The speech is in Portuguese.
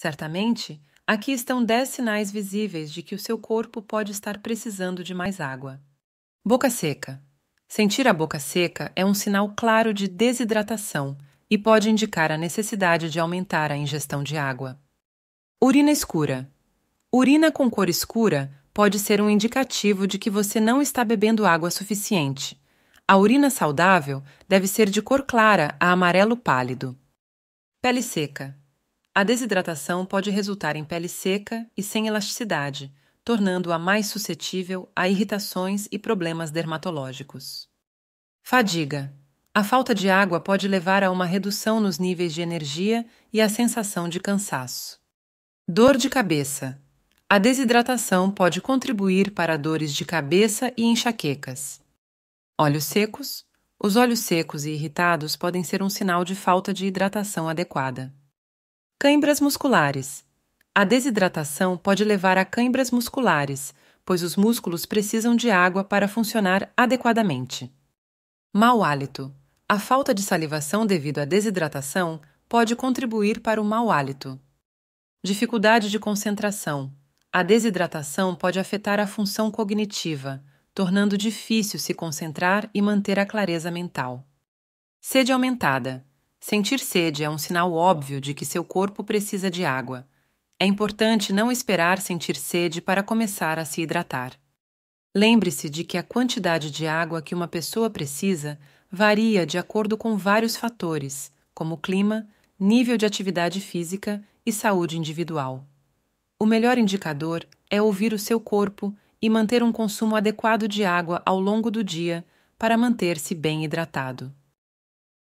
Certamente, aqui estão 10 sinais visíveis de que o seu corpo pode estar precisando de mais água. Boca seca. Sentir a boca seca é um sinal claro de desidratação e pode indicar a necessidade de aumentar a ingestão de água. Urina escura. Urina com cor escura pode ser um indicativo de que você não está bebendo água suficiente. A urina saudável deve ser de cor clara a amarelo pálido. Pele seca. A desidratação pode resultar em pele seca e sem elasticidade, tornando-a mais suscetível a irritações e problemas dermatológicos. Fadiga. A falta de água pode levar a uma redução nos níveis de energia e a sensação de cansaço. Dor de cabeça. A desidratação pode contribuir para dores de cabeça e enxaquecas. Olhos secos. Os olhos secos e irritados podem ser um sinal de falta de hidratação adequada. Cãibras musculares. A desidratação pode levar a cãibras musculares, pois os músculos precisam de água para funcionar adequadamente. Mau hálito. A falta de salivação devido à desidratação pode contribuir para o mau hálito. Dificuldade de concentração. A desidratação pode afetar a função cognitiva, tornando difícil se concentrar e manter a clareza mental. Sede aumentada. Sentir sede é um sinal óbvio de que seu corpo precisa de água. É importante não esperar sentir sede para começar a se hidratar. Lembre-se de que a quantidade de água que uma pessoa precisa varia de acordo com vários fatores, como clima, nível de atividade física e saúde individual. O melhor indicador é ouvir o seu corpo e manter um consumo adequado de água ao longo do dia para manter-se bem hidratado.